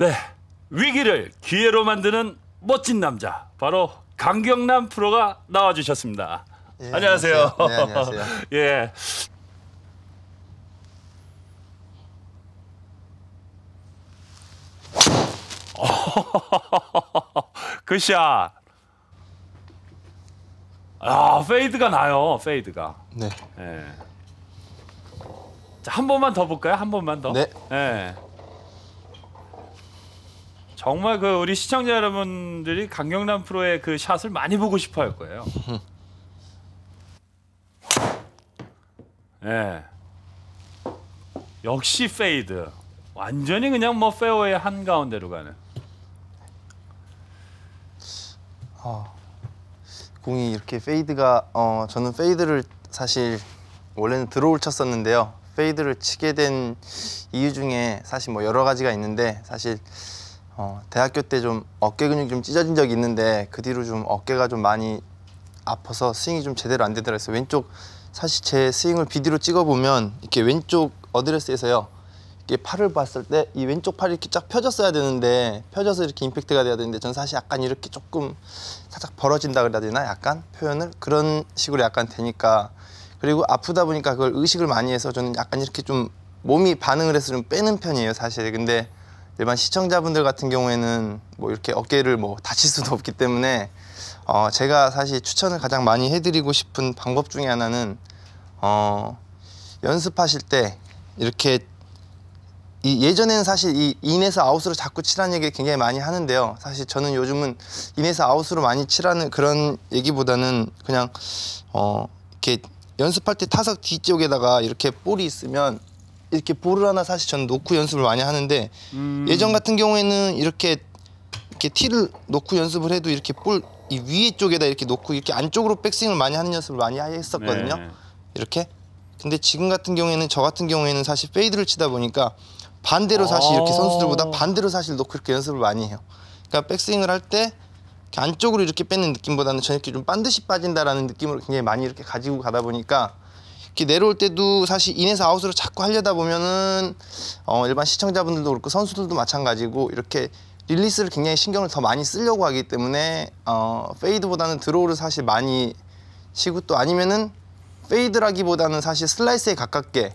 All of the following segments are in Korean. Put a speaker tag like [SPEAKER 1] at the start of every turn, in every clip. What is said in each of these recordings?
[SPEAKER 1] 네. 위기를 기회로 만드는 멋진 남자. 바로 강경남 프로가 나와 주셨습니다. 예, 안녕하세요. 안녕하세요. 네, 안녕하세요. 예. 그샷. 아, 페이드가 나요. 페이드가. 네. 예. 자, 한 번만 더 볼까요? 한 번만 더. 네. 예. 정말 그 우리 시청자 여러분들이 강경남 프로의 그 샷을 많이 보고 싶어 할 거예요. 예. 네. 역시 페이드. 완전히 그냥 뭐 페어웨이 한 가운데로 가는.
[SPEAKER 2] 어, 공이 이렇게 페이드가 어, 저는 페이드를 사실 원래는 드로우를 쳤었는데요. 페이드를 치게 된 이유 중에 사실 뭐 여러 가지가 있는데 사실 어, 대학교 때 좀 어깨 근육이 좀 찢어진 적이 있는데 그 뒤로 좀 어깨가 좀 많이 아파서 스윙이 좀 제대로 안 되더라고요. 왼쪽 사실 제 스윙을 비디로 찍어 보면 이렇게 왼쪽 어드레스에서요. 이게 팔을 봤을 때 이 왼쪽 팔이 이렇게 쫙 펴졌어야 되는데 펴져서 이렇게 임팩트가 돼야 되는데 전 사실 약간 이렇게 조금 살짝 벌어진다 그래야 되나 약간 표현을 그런 식으로 약간 되니까 그리고 아프다 보니까 그걸 의식을 많이 해서 저는 약간 이렇게 좀 몸이 반응을 해서 좀 빼는 편이에요 사실 근데 일반 시청자분들 같은 경우에는 뭐 이렇게 어깨를 뭐 다칠 수도 없기 때문에 어 제가 사실 추천을 가장 많이 해드리고 싶은 방법 중에 하나는 어 연습하실 때 이렇게 이 예전에는 사실 이 인에서 아웃으로 자꾸 칠라는 얘기를 굉장히 많이 하는데요. 사실 저는 요즘은 인에서 아웃으로 많이 칠하는 그런 얘기보다는 그냥 어 이렇게 연습할 때 타석 뒤쪽에다가 이렇게 볼이 있으면 이렇게 볼을 하나 사실 저는 놓고 연습을 많이 하는데 음. 예전 같은 경우에는 이렇게 이렇게 티를 놓고 연습을 해도 이렇게 볼 이 위에 쪽에다 이렇게 놓고 이렇게 안쪽으로 백스윙을 많이 하는 연습을 많이 했었거든요. 네. 이렇게. 근데 지금 같은 경우에는 저 같은 경우에는 사실 페이드를 치다 보니까 반대로 사실 이렇게 어. 선수들보다 반대로 사실 놓고 이렇게 연습을 많이 해요. 그러니까 백스윙을 할 때 안쪽으로 이렇게 빼는 느낌보다는 저렇게좀 반드시 빠진다라는 느낌으로 굉장히 많이 이렇게 가지고 가다 보니까 이렇게 내려올 때도 사실 인에서 아웃으로 자꾸 하려다 보면은 어, 일반 시청자분들도 그렇고 선수들도 마찬가지고 이렇게 릴리스를 굉장히 신경을 더 많이 쓰려고 하기 때문에 어, 페이드보다는 드로우를 사실 많이 치고 또 아니면은 페이드라기보다는 사실 슬라이스에 가깝게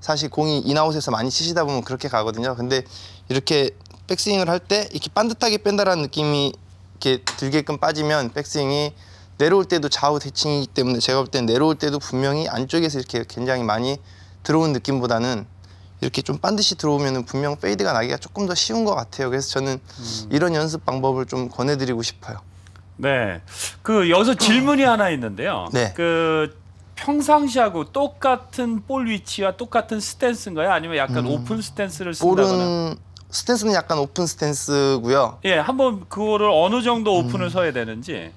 [SPEAKER 2] 사실 공이 인아웃에서 많이 치시다 보면 그렇게 가거든요. 근데 이렇게 백스윙을 할 때 이렇게 반듯하게 뺀다라는 느낌이 이렇게 들게끔 빠지면 백스윙이 내려올 때도 좌우 대칭이기 때문에 제가 볼 때는 내려올 때도 분명히 안쪽에서 이렇게 굉장히 많이 들어온 느낌보다는 이렇게 좀 반드시 들어오면 분명 페이드가 나기가 조금 더 쉬운 것 같아요. 그래서 저는 음. 이런 연습 방법을 좀 권해드리고
[SPEAKER 1] 싶어요. 네. 그 여기서 질문이 하나 있는데요. 네. 그 평상시하고 똑같은 볼 위치와 똑같은 스탠스인가요? 아니면 약간 음. 오픈 스탠스를 쓴다거나? 볼은
[SPEAKER 2] 스탠스는 약간 오픈 스탠스고요.
[SPEAKER 1] 예, 한번 그거를 어느 정도 오픈을 음. 서야 되는지.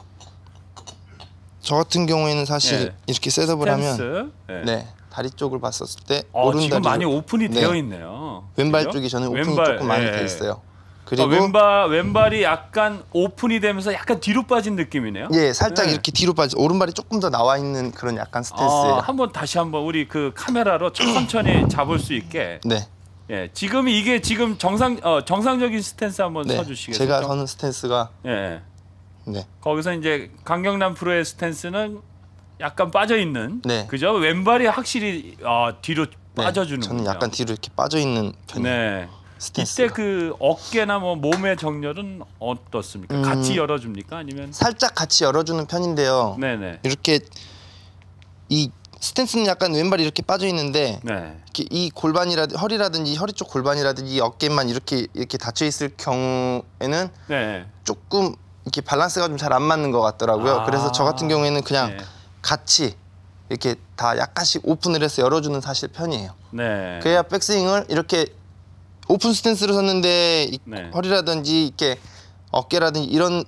[SPEAKER 2] 저 같은 경우에는 사실 예. 이렇게 셋업을 스탠스? 하면 예. 네
[SPEAKER 1] 다리 쪽을 봤었을 때 어, 오른 지금 다리 많이 오픈이 네. 되어 있네요. 왼발 그죠? 쪽이 저는 오픈이 왼발, 조금 많이 예. 돼 있어요. 아, 그리고 어, 왼발 왼발이 약간 오픈이 되면서 약간 뒤로 빠진 느낌이네요. 예, 살짝 네.
[SPEAKER 2] 이렇게 뒤로 빠지 오른발이 조금 더 나와 있는 그런 약간 스탠스예 아,
[SPEAKER 1] 한번 다시 한번 우리 그 카메라로 천천히 잡을 수 있게. 네. 예, 지금 이게 지금 정상 어, 정상적인 스탠스 한번 네. 쳐주시겠어요? 제가 서는
[SPEAKER 2] 스탠스가
[SPEAKER 1] 예. 네. 거기서 이제 강경남 프로의 스탠스는 약간 빠져 있는 네. 그죠? 왼발이 확실히 어, 뒤로 네. 빠져주는 저는 약간 뒤로 이렇게 빠져 있는 편이에요. 네. 스탠스가. 이때 그 어깨나 뭐 몸의 정렬은 어떻습니까? 음, 같이 열어줍니까? 아니면
[SPEAKER 2] 살짝 같이 열어주는 편인데요. 네네. 이렇게 이 스탠스는 약간 왼발이 이렇게 빠져 있는데 네. 이렇게 이 골반이라 허리라든지 허리 쪽 골반이라든지 어깨만 이렇게 이렇게 닫혀 있을 경우에는 네. 조금 이렇게 밸런스가 좀 잘 안 맞는 것 같더라고요. 아 그래서 저 같은 경우에는 그냥 네. 같이 이렇게 다 약간씩 오픈을 해서 열어주는 사실 편이에요. 네. 그래야 백스윙을 이렇게 오픈 스탠스로 섰는데 네. 허리라든지 이렇게 어깨라든지 이런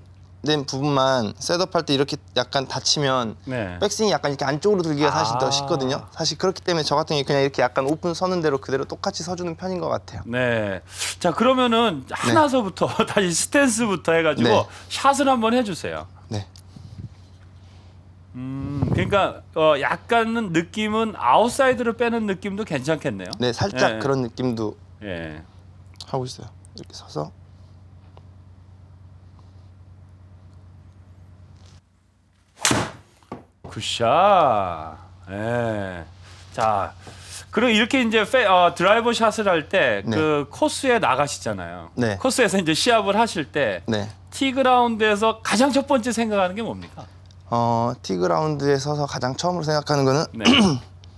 [SPEAKER 2] 된 부분만 셋업할 때 이렇게 약간 다치면 네. 백스윙이 약간 이렇게 안쪽으로 들기가 아. 사실 더 쉽거든요. 사실 그렇기 때문에 저 같은 게 그냥 이렇게 약간 오픈 서는 대로 그대로 똑같이 서주는 편인 것 같아요.
[SPEAKER 1] 네. 자 그러면은 네. 하나서부터 네. 다시 스탠스부터 해가지고 네. 샷을 한번 해주세요. 네. 음 그러니까 어 약간은 느낌은 아웃사이드로 빼는 느낌도 괜찮겠네요. 네, 살짝 네. 그런 느낌도 예. 하고 있어요. 이렇게 서서 굿샷. 예. 자, 그리고 이렇게 이제 페, 어, 드라이버 샷을 할 때그 네. 그 코스에 나가시잖아요. 네. 코스에서 이제 시합을 하실 때 네. 티그라운드에서 가장 첫 번째 생각하는 게 뭡니까?
[SPEAKER 2] 어, 티그라운드에 서서 가장 처음으로 생각하는 거는 네.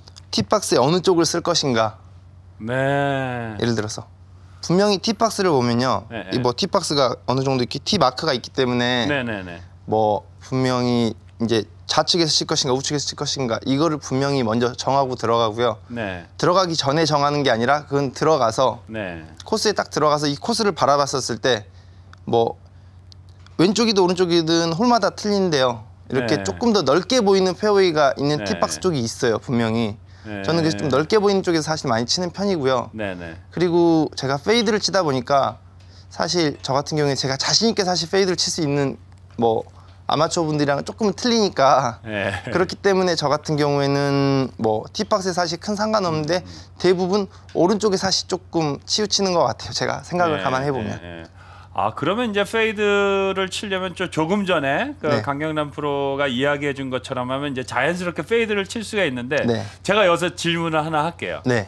[SPEAKER 2] 티박스의 어느 쪽을 쓸 것인가. 네. 예를 들어서 분명히 티박스를 보면요. 네, 이뭐 네. 티박스가 어느 정도 이렇게 티 마크가 있기 때문에 뭐 분명히 이제 좌측에서 칠 것인가 우측에서 칠 것인가 이거를 분명히 먼저 정하고 들어가고요. 네. 들어가기 전에 정하는 게 아니라 그건 들어가서 네. 코스에 딱 들어가서 이 코스를 바라봤었을 때 뭐 왼쪽이든 오른쪽이든 홀마다 틀린데요. 이렇게 네. 조금 더 넓게 보이는 페어웨이가 있는 티박스 네. 쪽이 있어요 분명히.
[SPEAKER 1] 네. 저는 그래서 좀
[SPEAKER 2] 넓게 보이는 쪽에서 사실 많이 치는 편이고요. 네, 그리고 제가 페이드를 치다 보니까 사실 저 같은 경우에 제가 자신 있게 사실 페이드를 칠 수 있는 뭐 아마추어 분들이랑 조금은 틀리니까
[SPEAKER 1] 네. 그렇기
[SPEAKER 2] 때문에 저 같은 경우에는 뭐 티박스에 사실 큰 상관없는데 음. 대부분 오른쪽에 사실 조금 치우치는 것 같아요 제가 생각을 네. 예, 가만 해보면
[SPEAKER 1] 네. 아 그러면 이제 페이드를 치려면 조금 전에 그 네. 강경남 프로가 이야기해 준 것처럼 하면 이제 자연스럽게 페이드를 칠 수가 있는데 네. 제가 여기서 질문을 하나 할게요 네.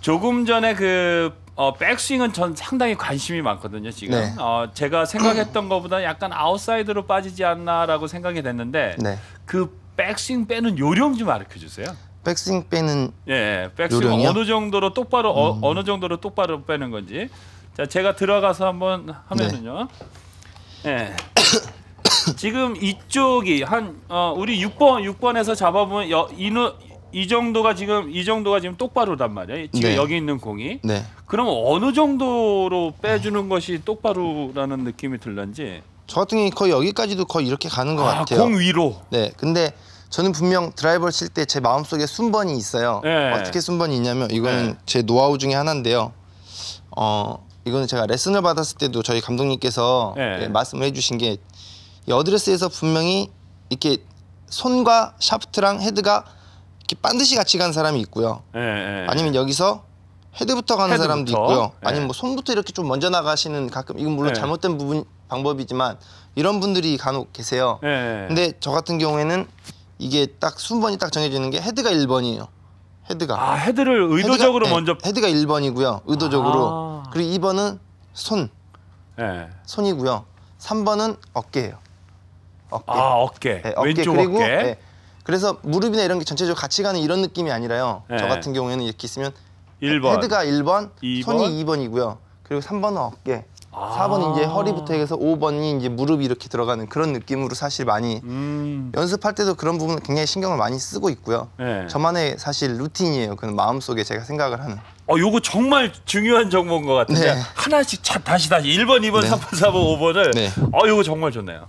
[SPEAKER 1] 조금 전에 그 어, 백스윙은 전 상당히 관심이 많거든요 지금. 네. 어, 제가 생각했던 것보다 약간 아웃사이드로 빠지지 않나라고 생각이 됐는데 네. 그 백스윙 빼는 요령 좀 가르쳐 주세요.
[SPEAKER 2] 백스윙 빼는
[SPEAKER 1] 예, 예, 백스윙 요령이요? 어느 정도로 똑바로 어, 음. 어느 정도로 똑바로 빼는 건지. 자, 제가 들어가서 한번 하면은요. 네. 예. 지금 이쪽이 한 어, 우리 6번 6번에서 잡아보면 여, 이노 이 정도가 지금 이 정도가 지금 똑바로단 말이야. 지금 네. 여기 있는 공이. 네. 그럼 어느 정도로 빼주는 것이 똑바로라는 느낌이 들는지. 저 같은 경우 거의 여기까지도 거의 이렇게 가는 것 아, 같아요. 공 위로.
[SPEAKER 2] 네. 근데 저는 분명 드라이버를 칠때 제 마음속에 순번이 있어요. 네. 어떻게 순번이 있냐면 이거는 네. 제 노하우 중에 하나인데요. 어 이거는 제가 레슨을 받았을 때도 저희 감독님께서 네. 예, 말씀을 해주신 게 어드레스에서 분명히 이렇게 손과 샤프트랑 헤드가 반드시 같이 간 사람이 있고요. 예, 예. 아니면 여기서 헤드부터 가는 헤드부터? 사람도 있고요. 예. 아니면 뭐 손부터 이렇게 좀 먼저 나가시는 가끔 이건 물론 예. 잘못된 부분 방법이지만 이런 분들이 간혹 계세요. 예. 예. 근데 저 같은 경우에는 이게 딱 순번이 딱 정해지는 게 헤드가 1번이에요. 헤드가. 아 헤드를 의도적으로 네, 헤드가, 먼저. 네, 헤드가 1번이고요. 의도적으로. 아. 그리고 2번은 손. 예. 손이고요. 3번은 어깨예요.
[SPEAKER 1] 어깨. 아 어깨. 네, 어깨. 왼쪽 그리고 어깨. 네,
[SPEAKER 2] 그래서 무릎이나 이런 게 전체적으로 같이 가는 이런 느낌이 아니라요. 네. 저 같은 경우에는 이렇게 있으면 1번. 헤드가 1번, 2번? 손이 2번이고요. 그리고 3번은 어깨, 아. 4번 이제 허리부터 해서 5번이 이제 무릎이 이렇게 들어가는 그런 느낌으로 사실 많이 음. 연습할 때도 그런 부분 굉장히 신경을 많이 쓰고 있고요. 네. 저만의 사실 루틴이에요. 그는
[SPEAKER 1] 마음속에 제가 생각을 하는. 어, 요거 정말 중요한 정보인 것 같은데 네. 하나씩 차, 다시 다시 1번, 2번, 네. 3번, 4번, 5번을 네. 어, 요거 정말 좋네요.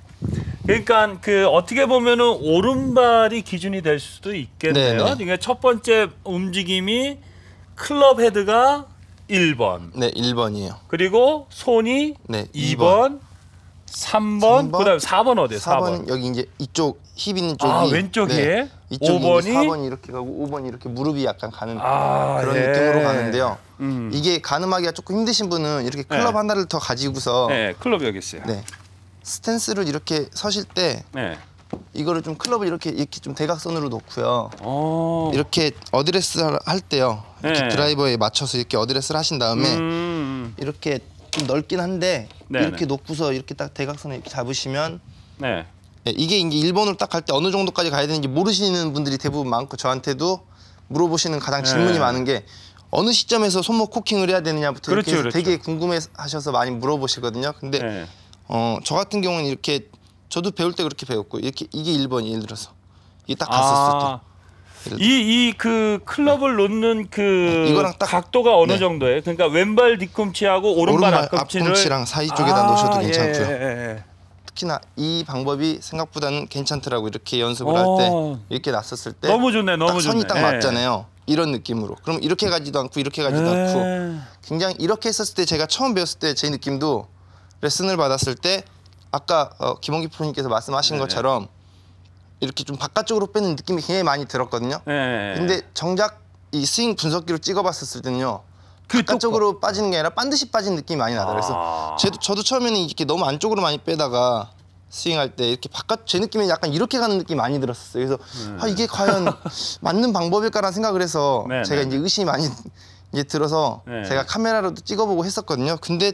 [SPEAKER 1] 그러니까 그 어떻게 보면은 오른발이 기준이 될 수도 있겠네요. 네네. 그러니까 첫 번째 움직임이 클럽 헤드가 1번.
[SPEAKER 2] 네, 1번이에요.
[SPEAKER 1] 그리고 손이 네, 2번, 2번 3번, 3번 그다음 4번 어디에요? 4번. 4번.
[SPEAKER 2] 여기 이제 이쪽 힙 있는 아, 쪽이 아, 왼쪽에 네, 이쪽 5번이 4번 이렇게 가고 5번 이렇게 무릎이 약간 가는 아, 그런 네. 느낌으로 가는데요. 음. 이게 가늠하기가 조금 힘드신 분은 이렇게 예. 클럽 네. 하나를 더 가지고서 네, 예, 클럽 여기 있어요. 네. 스탠스를 이렇게 서실 때 네. 이거를 좀 클럽을 이렇게 이렇게 좀 대각선으로 놓고요. 오. 어. 이렇게 어드레스 할 때요. 이렇게 네. 드라이버에 맞춰서 이렇게 어드레스를 하신 다음에 음. 음, 음. 이렇게 좀 넓긴 한데 네 이렇게 네. 놓고서 이렇게 딱 대각선에 이렇게 잡으시면 네. 네, 이게 이제 일본으로 딱 갈 때 어느 정도까지 가야 되는지 모르시는 분들이 대부분 많고 저한테도 물어보시는 가장 질문이 네. 많은 게 어느 시점에서 손목 코킹을 해야 되느냐부터 그렇죠, 그렇죠. 되게 궁금해하셔서 많이 물어보시거든요. 근데 네. 어, 저 같은 경우는 이렇게
[SPEAKER 1] 저도 배울 때 그렇게 배웠고 이렇게 이게 1번 예를 들어서 이게 딱 갔었어 아. 이이 그 클럽을 놓는 그 네, 이거랑 딱 각도가 어느 네. 정도예요? 그러니까 왼발 뒤꿈치하고 오른발, 오른발 앞꿈치를 앞꿈치랑 사이 쪽에다 아, 놓으셔도 괜찮고요. 예, 예. 예, 예.
[SPEAKER 2] 특히나 이 방법이 생각보다는 괜찮더라고 이렇게 연습을 어. 할때 이렇게 놨었을때 너무 좋네 너무 딱 선이 좋네. 딱 예. 맞잖아요 예. 이런 느낌으로 그럼 이렇게 가지도 않고 이렇게 가지도 않고 굉장히 이렇게 했었을 때 제가 처음 배웠을 때 제 느낌도 레슨을 받았을 때 아까 어, 김원기 프로님께서 말씀하신 네 것처럼 이렇게 좀 바깥쪽으로 빼는 느낌이 굉장히 많이 들었거든요. 네 근데 정작 이 스윙 분석기로 찍어봤었을 때는요. 바깥쪽으로 뭐- 빠지는 게 아니라 반드시 빠진 느낌이 많이 나더라고요. 그래서 저도, 아. 저도 처음에는 이렇게 너무 안쪽으로 많이 빼다가 스윙할 때 이렇게 바깥 제 느낌에 약간 이렇게 가는 느낌이 많이 들었어요. 그래서 음. 아 이게 네. 과연 맞는 방법일까라는 생각을 해서 네, 네 제가 네. 이제 의심이 많이 이제 들어서 네. 제가 카메라로도 찍어보고 했었거든요. 근데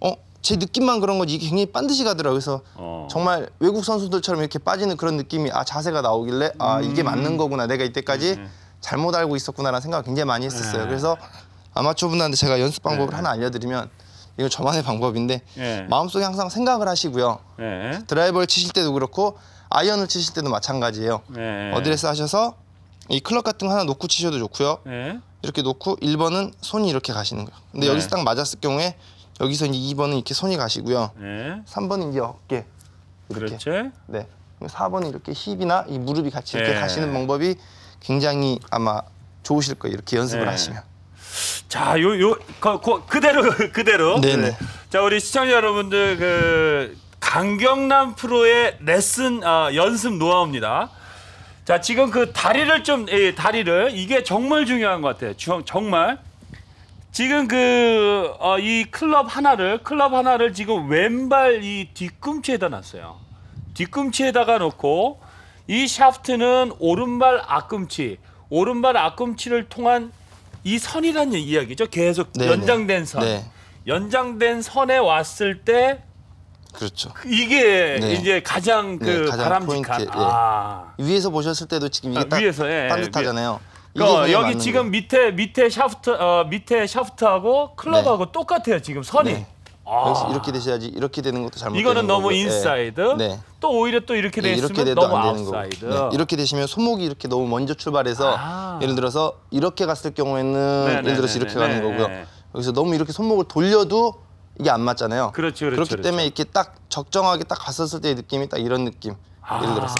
[SPEAKER 2] 어제 느낌만 그런 건지 이게 굉장히 반드시 가더라고요. 그래서 어. 정말 외국 선수들처럼 이렇게 빠지는 그런 느낌이 아 자세가 나오길래 아 음. 이게 맞는 거구나 내가 이때까지 네. 잘못 알고 있었구나라는 생각을 굉장히 많이 했었어요. 네. 그래서 아마추어 분한테 들 제가 연습 방법을 네. 하나 알려드리면 이거 저만의 방법인데 예. 마음속에 항상 생각을 하시고요. 예. 드라이버를 치실 때도 그렇고 아이언을 치실 때도 마찬가지예요. 예. 어드레스 하셔서 이 클럽 같은 거 하나 놓고 치셔도 좋고요. 이렇게 놓고 1번은 손이 이렇게 가시는 거예요. 근데 네. 여기서 딱 맞았을 경우에 여기서 이제 2번은 이렇게 손이 가시고요. 네. 3번은 이제 어깨. 이렇게. 그렇지. 네. 4번은 이렇게 힙이나 이 무릎이 같이 이렇게 네. 가시는 방법이 굉장히 아마 좋으실 거예요. 이렇게 연습을 네. 하시면.
[SPEAKER 1] 자, 요, 요, 거, 거, 그대로, 그대로. 네네. 네. 자, 우리 시청자 여러분들, 그, 강경남 프로의 레슨, 아, 연습 노하우입니다. 자, 지금 그 다리를 좀, 예, 다리를, 이게 정말 중요한 것 같아요. 정말. 지금 그, 어, 이 클럽 하나를, 클럽 하나를 지금 왼발 이 뒤꿈치에다 놨어요. 뒤꿈치에다가 놓고 이 샤프트는 오른발 앞꿈치, 오른발 앞꿈치를 통한 이 선이라는 이야기죠. 계속 네네. 네. 연장된 선. 네. 연장된 선에 왔을 때 그렇죠. 이게 네. 이제 가장 네, 그 네, 가장 바람직한 포인트, 예. 아. 위에서 보셨을 때도 지금 이게 아, 딱 위에서, 예, 따뜻하잖아요. 예, 위에. 그러니까 여기 지금 거 밑에 밑에 샤프트 어, 밑에 샤프트하고 클럽하고 네. 똑같아요 지금 선이. 네. 아. 그래서
[SPEAKER 2] 이렇게 되셔야지 이렇게 되는 것도 잘못. 이거는 너무 거고. 네. 인사이드. 네.
[SPEAKER 1] 또 오히려 또 이렇게 네, 이렇게 돼도 너무 안 되는 아웃사이드. 거고. 네.
[SPEAKER 2] 이렇게 되시면 손목이 이렇게 너무 먼저 출발해서 아. 예를 들어서 이렇게 갔을 경우에는 네네네네. 예를 들어서 네, 이렇게 네네 네, 가는 거고요. 여기서 너무 이렇게 손목을 돌려도 이게 안 맞잖아요.
[SPEAKER 1] 그렇죠, 그렇죠, 그렇기 그렇죠.
[SPEAKER 2] 때문에 이렇게 딱 적정하게 딱 갔었을 때의 느낌이 딱 이런 느낌. 아. 예를 들어서.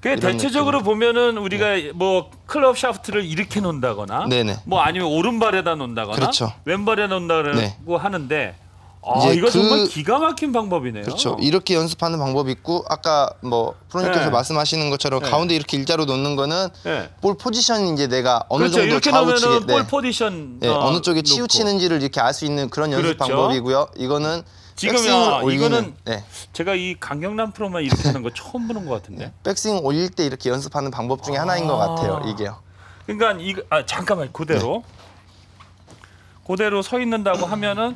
[SPEAKER 1] 그 대체적으로 느낌. 보면은 네. 우리가 네. 뭐 클럽 샤프트를 이렇게 놓는다거나 네네. 뭐 아니면 오른발에다 놓는다거나 그렇죠. 왼발에 놓는다고 네. 하는데 아, 이거 그, 정말 기가 막힌 방법이네요. 그렇죠.
[SPEAKER 2] 이렇게 연습하는 방법이 있고 아까 뭐 프로님께서 네. 말씀하시는 것처럼 네. 가운데 이렇게 일자로 놓는 거는 네. 볼 포지션 이제 내가 어느 그렇죠. 정도 이렇게 좌우치게 네. 볼
[SPEAKER 1] 포지션 네, 어, 느 쪽에 놓고. 치우치는지를
[SPEAKER 2] 이렇게 알 수 있는 그런 연습 그렇죠. 방법이고요.
[SPEAKER 1] 이거는 지금 야, 이거는 네. 제가 이 강경남 프로만 이렇게 하는 거 처음 보는 것 같은데. 네.
[SPEAKER 2] 백스윙 올릴 때 이렇게 연습하는 방법 중에 아 하나인 것 아. 같아요.
[SPEAKER 1] 이게요. 그러니까 이 아, 잠깐만 그대로 네. 그대로 서 있는다고 하면은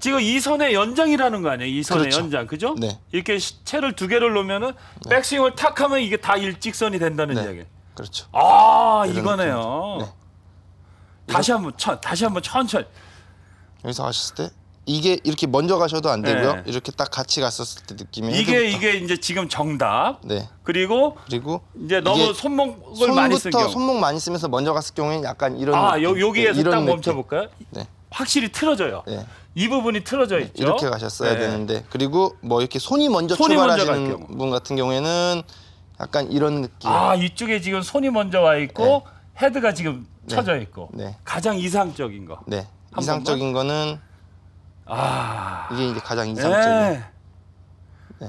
[SPEAKER 1] 지금 이 선의 연장이라는 거 아니에요? 이 선의 그렇죠. 연장, 그죠? 네. 이렇게 채를 두 개를 놓으면은 네. 백스윙을 탁 하면 이게 다 일직선이 된다는 네. 이야기. 그렇죠. 아 이거네요. 네. 다시 한번 천, 다시 한번 천천히. 여기서
[SPEAKER 2] 하셨을 때 이게 이렇게 먼저 가셔도 안 되고요. 네. 이렇게 딱 같이 갔었을 때 느낌이 이게 헤드부터.
[SPEAKER 1] 이게 이제 지금 정답. 네. 그리고 그리고 이제 너무 손목을 많이 쓴 경우. 손목 많이
[SPEAKER 2] 쓰면서 먼저 갔을 경우에 약간 이런 아 요, 여기에서 네, 딱 멈춰 볼까요?
[SPEAKER 1] 네. 확실히 틀어져요. 네. 이 부분이 틀어져 네, 있죠. 이렇게 가셨어야 네.
[SPEAKER 2] 되는데 그리고 뭐 이렇게 손이 먼저 손이 출발하시는 먼저 분 같은 경우에는 약간 이런 느낌. 아
[SPEAKER 1] 이쪽에 지금 손이 먼저 와 있고 네. 헤드가 지금 쳐져 있고 가장 이상적인 거. 네. 이상적인 번만? 거는 아 이게 이제 가장 인상적인. 예. 네.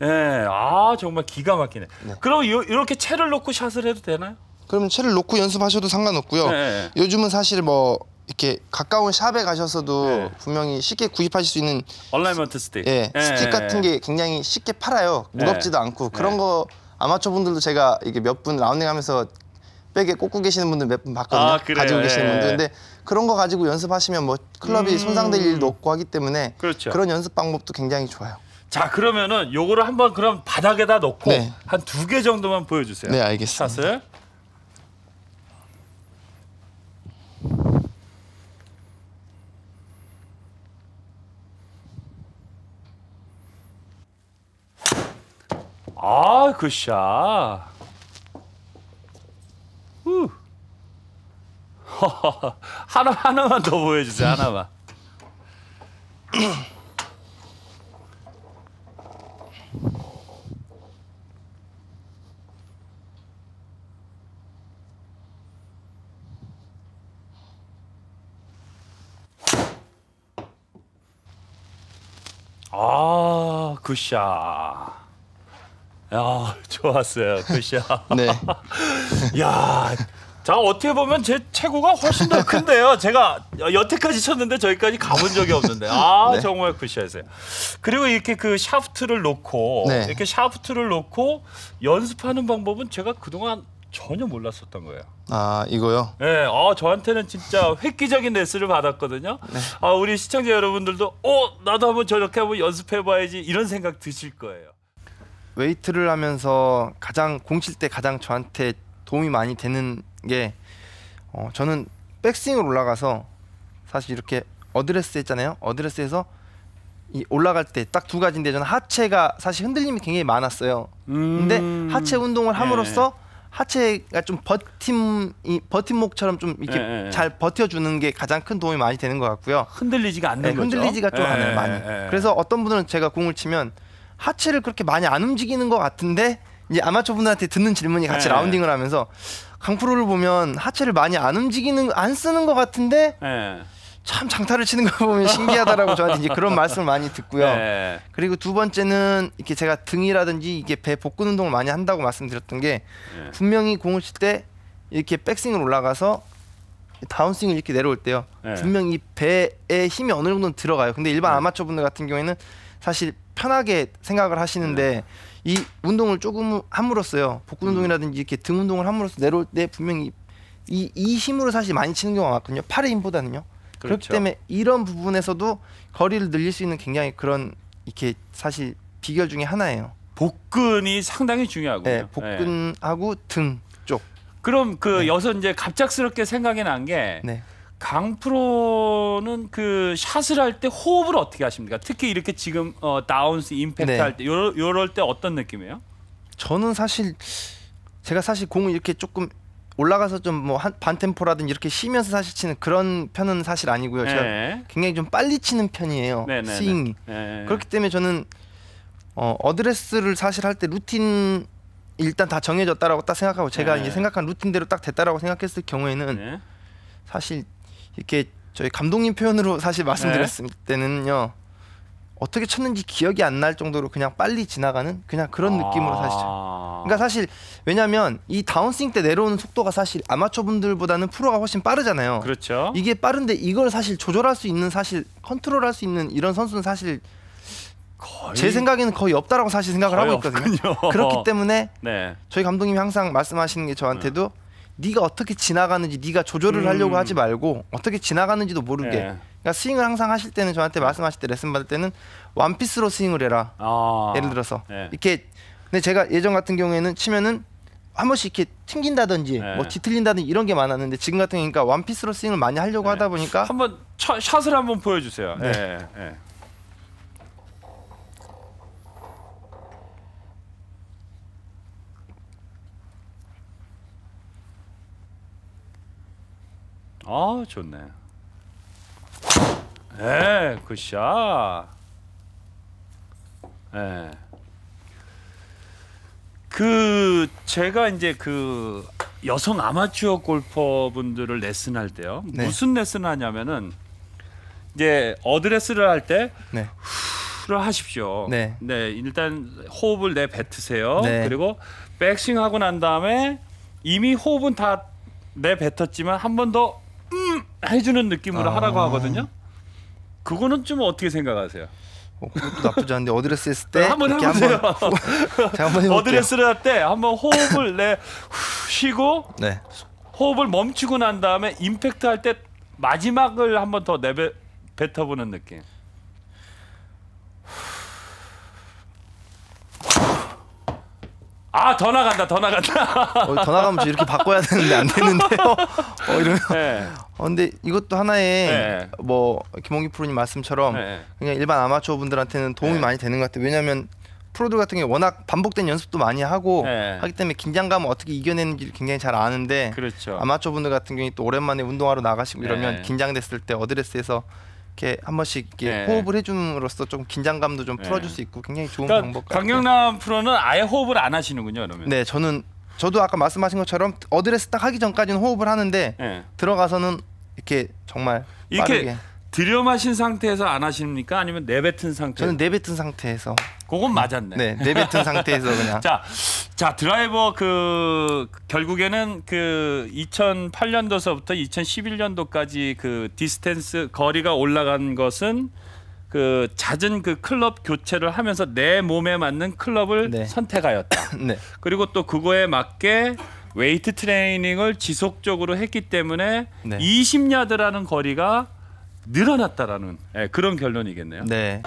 [SPEAKER 1] 네. 아 정말 기가 막히네. 네. 그럼 요, 이렇게 채를 놓고 샷을 해도 되나요? 그러면 채를 놓고
[SPEAKER 2] 연습하셔도 상관없고요. 네. 요즘은 사실 뭐 이렇게 가까운 샵에 가셔서도 네. 분명히 쉽게 구입하실 수 있는
[SPEAKER 1] 얼라이먼트 스틱, 예, 네. 스틱 같은
[SPEAKER 2] 게 굉장히 쉽게 팔아요. 무겁지도 않고 그런 거 아마추어 분들도 제가 이게 몇 분 라운딩하면서 백에 꽂고 계시는 분들 몇 분 봤거든요. 아, 가지고 계시는 분들. 근데 그런 거 가지고 연습하시면 뭐 클럽이 음. 손상될 일도 없고 하기 때문에 그렇죠. 그런 연습 방법도 굉장히 좋아요.
[SPEAKER 1] 자 그러면은 요거를 한번 그럼 바닥에다 넣고 네. 한두 개 정도만 보여주세요. 네 알겠습니다. 샷을. 아, 그 샷. 후. 하나 하나만 더 보여주세요. 하나만. 아, 굿샷. 야, 좋았어요. 굿샷. 네. 야. 자 어떻게 보면 제 체구가 훨씬 더 큰데요. 제가 여태까지 쳤는데 저기까지 가본 적이 없는데 아 네. 정말 굿샷이에요. 그리고 이렇게 그 샤프트를 놓고 네. 이렇게 샤프트를 놓고 연습하는 방법은 제가 그동안 전혀 몰랐었던 거예요.
[SPEAKER 2] 아 이거요?
[SPEAKER 1] 네, 아 저한테는 진짜 획기적인 레슨을 받았거든요. 네. 아 우리 시청자 여러분들도 어 나도 한번 저렇게 한번 연습해봐야지 이런 생각 드실 거예요.
[SPEAKER 2] 웨이트를 하면서 가장 공칠때 가장 저한테 도움이 많이 되는 게 어, 저는 백스윙으로 올라가서 사실 이렇게 어드레스 했잖아요. 어드레스에서 이 올라갈 때 딱 두 가지인데 저는 하체가 사실 흔들림이 굉장히 많았어요. 음. 근데 하체 운동을 함으로써 예, 예. 하체가 좀 버팀 이 버팀목처럼 좀 이렇게 예, 예, 예. 잘 버텨주는 게 가장 큰 도움이 많이 되는 것 같고요. 흔들리지가 않는 네, 거죠. 흔들리지가 좀 않아요 많이. 그래서 어떤 분은 들 제가 공을 치면 하체를 그렇게 많이 안 움직이는 것 같은데 이제 아마추어 분들한테 듣는 질문이 같이 네. 라운딩을 하면서 강프로를 보면 하체를 많이 안 움직이는 안 쓰는 것 같은데 네. 참 장타를 치는 거 보면 신기하다라고 저한테 이제 그런 말씀을 많이 듣고요. 네. 그리고 두 번째는 이렇게 제가 등이라든지 이게 배 복근 운동을 많이 한다고 말씀드렸던 게 네. 분명히 공을 칠 때 이렇게 백스윙을 올라가서 다운스윙을 이렇게 내려올 때요. 네. 분명히 배에 힘이 어느 정도는 들어가요. 근데 일반 네. 아마추어 분들 같은 경우에는 사실 편하게 생각을 하시는데 이 운동을 조금 함으로써요 복근 운동이라든지 이렇게 등 운동을 함으로써 내려올 때 분명히 이, 이 힘으로 사실 많이 치는 경우가 많거든요 팔의 힘보다는요 그렇죠. 그렇기 때문에 이런 부분에서도 거리를 늘릴 수 있는 굉장히 그런 이렇게 사실 비결 중에 하나예요
[SPEAKER 1] 복근이 상당히 중요하고요 네, 복근하고 네. 등 쪽. 그럼 그 네. 여기 이제 갑작스럽게 생각이 난게 네. 강 프로는 그 샷을 할 때 호흡을 어떻게 하십니까? 특히 이렇게 지금 어, 다운스 임팩트 네. 할때 요럴, 요럴 때 어떤 느낌이에요?
[SPEAKER 2] 저는 사실 제가 사실 공을 이렇게 조금 올라가서 좀뭐한반 템포라든지 이렇게 쉬면서 사실 치는 그런 편은 사실 아니고요. 제가 네. 굉장히 좀 빨리 치는 편이에요. 네, 네, 네. 스윙이. 네. 그렇기 때문에 저는 어, 어드레스를 사실 할 때 루틴 일단 다 정해졌다라고 딱 생각하고 제가 이제 생각한 루틴대로 딱 됐다라고 생각했을 경우에는 사실 이렇게 저희 감독님 표현으로 사실 말씀드렸을 네. 때는요 어떻게 쳤는지 기억이 안 날 정도로 그냥 빨리 지나가는 그냥 그런 아 느낌으로 사실 그러니까 사실 왜냐하면 이 다운스윙 때 내려오는 속도가 사실 아마추어 분들보다는 프로가 훨씬 빠르잖아요. 그렇죠. 이게 빠른데 이걸 사실 조절할 수 있는 사실 컨트롤할 수 있는 이런 선수는 사실 제 생각에는 거의 없다라고 사실 생각을 하고 있거든요. 없군요. 그렇기 때문에 네. 저희 감독님이 항상 말씀하시는 게 저한테도 음. 네가 어떻게 지나가는지 네가 조절을 하려고 음. 하지 말고 어떻게 지나가는지도 모르게 예. 그러니까 스윙을 항상 하실 때는 저한테 말씀하실 때 레슨 받을 때는 원피스로 스윙을 해라 아. 예를 들어서 예. 이렇게 근데 제가 예전 같은 경우에는 치면은 한 번씩 이렇게 튕긴다든지 네. 뭐 뒤틀린다든지 이런 게 많았는데 지금 같은 경우니까 그러니까 원피스로 스윙을 많이 하려고 네. 하다 보니까
[SPEAKER 1] 한번 샷을 한번 보여주세요. 네. 네. 아 좋네 에 굿샷 에그 제가 이제 그 여성 아마추어 골퍼분들을 레슨할 때요 네. 무슨 레슨 하냐면은 이제 어드레스를 할때 네. 를 하십시오. 네. 네. 일단 호흡을 내뱉으세요. 네. 그리고 백스 하고 난 다음에 이미 호흡은 다 내뱉었지만 한번더 해주는 느낌으로 아. 하라고 하거든요. 그거는 좀 어떻게 생각하세요?
[SPEAKER 2] 어, 그것도 나쁘지 않은데 어드레스 했을 때 한번 해보세요. 한번, 어드레스를
[SPEAKER 1] 할 때 한번 호흡을 내 쉬고 네. 호흡을 멈추고 난 다음에 임팩트 할 때 마지막을 한번 더내 뱉어보는 느낌. 아더 나간다 더 나간다 어, 더 나가면 이렇게 바꿔야 되는데 안 되는데요
[SPEAKER 2] 어 이러면 네. 어, 근데 이것도 하나의 네. 뭐 김홍기 프로님 말씀처럼 네. 그냥 일반 아마추어 분들한테는 도움이 네. 많이 되는 것 같아요 왜냐하면 프로들 같은 경우 워낙 반복된 연습도 많이 하고 네. 하기 때문에 긴장감을 어떻게 이겨내는지를 굉장히 잘 아는데 그렇죠. 아마추어 분들 같은 경우에 또 오랜만에 운동하러 나가시고 이러면 네. 긴장됐을 때 어드레스에서 이렇게 한 번씩 이렇게 네. 호흡을 해줌으로써 좀 긴장감도 좀 네. 풀어줄 수 있고 굉장히 좋은 그러니까 방법 같아요. 강경남 프로는
[SPEAKER 1] 아예 호흡을 안 하시는군요, 그러면.
[SPEAKER 2] 네, 저는 저도 아까 말씀하신 것처럼 어드레스 딱 하기 전까지는 호흡을 하는데 네. 들어가서는 이렇게 정말 이렇게
[SPEAKER 1] 들여마신 상태에서 안 하십니까? 아니면 내뱉은 상태? 저는 내뱉은 상태에서 그건 맞았네. 네, 내뱉은 상태에서 그냥. 자, 자 드라이버 그 결국에는 그 2008년도서부터 2011년도까지 그 디스텐스 거리가 올라간 것은 그 잦은 그 클럽 교체를 하면서 내 몸에 맞는 클럽을 네. 선택하였다. 네. 그리고 또 그거에 맞게 웨이트 트레이닝을 지속적으로 했기 때문에 네. 20야드라는 거리가 늘어났다라는 네, 그런 결론이겠네요. 네.